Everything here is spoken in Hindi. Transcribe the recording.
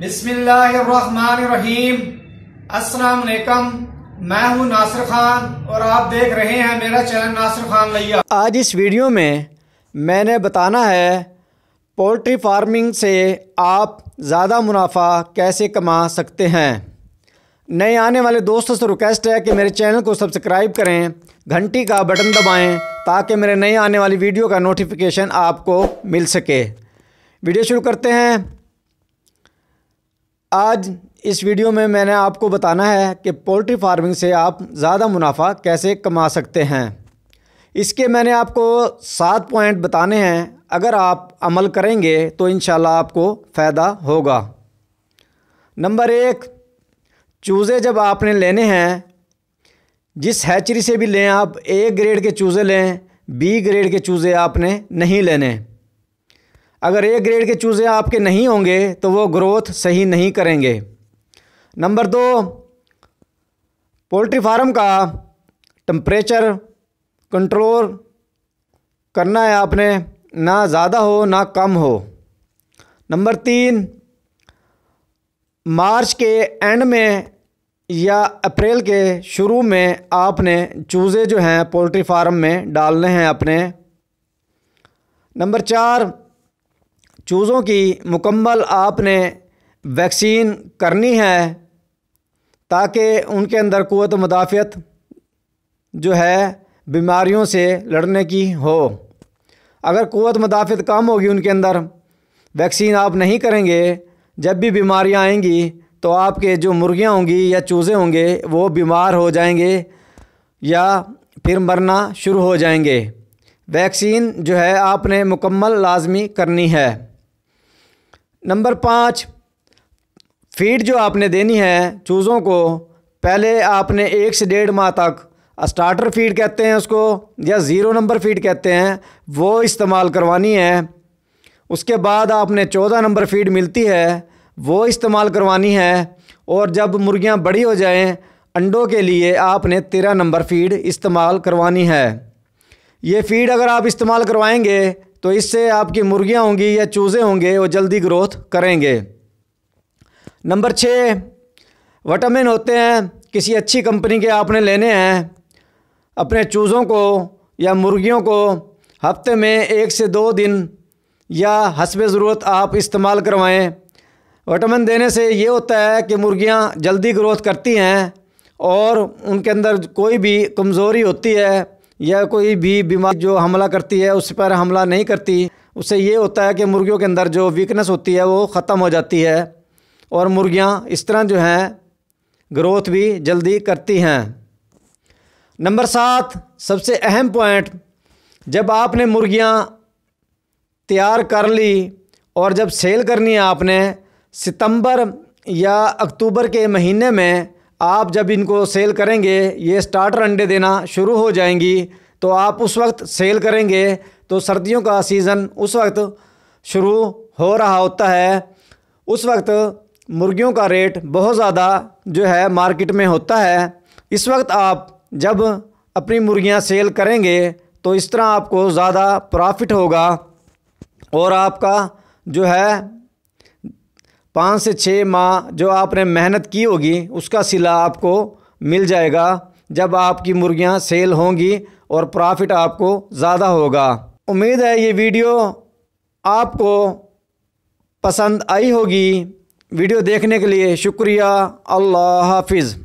बिस्मिल्लाहिर्रहमानिर्रहीम अस्सलाम वालेकुम मैं हूं नासिर खान और आप देख रहे हैं मेरा चैनल नासिर खान लैया आज इस वीडियो में मैंने बताना है पोल्ट्री फार्मिंग से आप ज़्यादा मुनाफा कैसे कमा सकते हैं नए आने वाले दोस्तों से रिक्वेस्ट है कि मेरे चैनल को सब्सक्राइब करें घंटी का बटन दबाएं ताकि मेरे नए आने वाली वीडियो का नोटिफिकेशन आपको मिल सके वीडियो शुरू करते हैं आज इस वीडियो में मैंने आपको बताना है कि पोल्ट्री फार्मिंग से आप ज़्यादा मुनाफा कैसे कमा सकते हैं इसके मैंने आपको सात पॉइंट बताने हैं अगर आप अमल करेंगे तो इन आपको फ़ायदा होगा नंबर एक चूज़े जब आपने लेने हैं जिस हैचरी से भी लें आप ए ग्रेड के चूज़े लें बी ग्रेड के चूज़े आपने नहीं लेने अगर ए ग्रेड के चूज़े आपके नहीं होंगे तो वो ग्रोथ सही नहीं करेंगे नंबर दो पोल्ट्री फार्म का टम्परेचर कंट्रोल करना है आपने ना ज़्यादा हो ना कम हो नंबर तीन मार्च के एंड में या अप्रैल के शुरू में आपने चूज़े जो हैं पोल्ट्री फार्म में डालने हैं अपने नंबर चार चूज़ों की मुकम्मल आपने वैक्सीन करनी है ताकि उनके अंदर क़वत मुदाफ़त जो है बीमारियों से लड़ने की हो अगर क़वत मुदाफ़त कम होगी उनके अंदर वैक्सीन आप नहीं करेंगे जब भी बीमारियाँ आएंगी तो आपके जो मुर्गियाँ होंगी या चूज़े होंगे वो बीमार हो जाएंगे या फिर मरना शुरू हो जाएंगे वैक्सीन जो है आपने मुकम्मल लाजमी करनी है नंबर पाँच फीड जो आपने देनी है चूज़ों को पहले आपने एक से डेढ़ माह तक स्टार्टर फीड कहते हैं उसको या ज़ीरो नंबर फीड कहते हैं वो इस्तेमाल करवानी है उसके बाद आपने चौदह नंबर फीड मिलती है वो इस्तेमाल करवानी है और जब मुर्गियाँ बड़ी हो जाएँ अंडों के लिए आपने तेरह नंबर फीड इस्तेमाल करवानी है ये फीड अगर आप इस्तेमाल करवाएंगे तो इससे आपकी मुर्गियाँ होंगी या चूज़े होंगे वो जल्दी ग्रोथ करेंगे नंबर छः वटामिन होते हैं किसी अच्छी कंपनी के आपने लेने हैं अपने चूज़ों को या मुर्गियों को हफ्ते में एक से दो दिन या हसब ज़रूरत आप इस्तेमाल करवाएं वटामिन देने से ये होता है कि मुर्गियाँ जल्दी ग्रोथ करती हैं और उनके अंदर कोई भी कमज़ोरी होती है या कोई भी बीमारी जो हमला करती है उस पर हमला नहीं करती उससे ये होता है कि मुर्गियों के अंदर जो वीकनेस होती है वो ख़त्म हो जाती है और मुर्गियाँ इस तरह जो हैं ग्रोथ भी जल्दी करती हैं नंबर सात सबसे अहम पॉइंट जब आपने मुर्गियाँ तैयार कर ली और जब सेल करनी है आपने सितंबर या अक्टूबर के महीने में आप जब इनको सेल करेंगे ये स्टार्टर अंडे देना शुरू हो जाएंगी तो आप उस वक्त सेल करेंगे तो सर्दियों का सीज़न उस वक्त शुरू हो रहा होता है उस वक्त मुर्गियों का रेट बहुत ज़्यादा जो है मार्केट में होता है इस वक्त आप जब अपनी मुर्गियां सेल करेंगे तो इस तरह आपको ज़्यादा प्रॉफिट होगा और आपका जो है पाँच से छः माह जो आपने मेहनत की होगी उसका सिला आपको मिल जाएगा जब आपकी मुर्गियां सेल होंगी और प्रॉफिट आपको ज़्यादा होगा उम्मीद है ये वीडियो आपको पसंद आई होगी वीडियो देखने के लिए शुक्रिया अल्लाह हाफिज़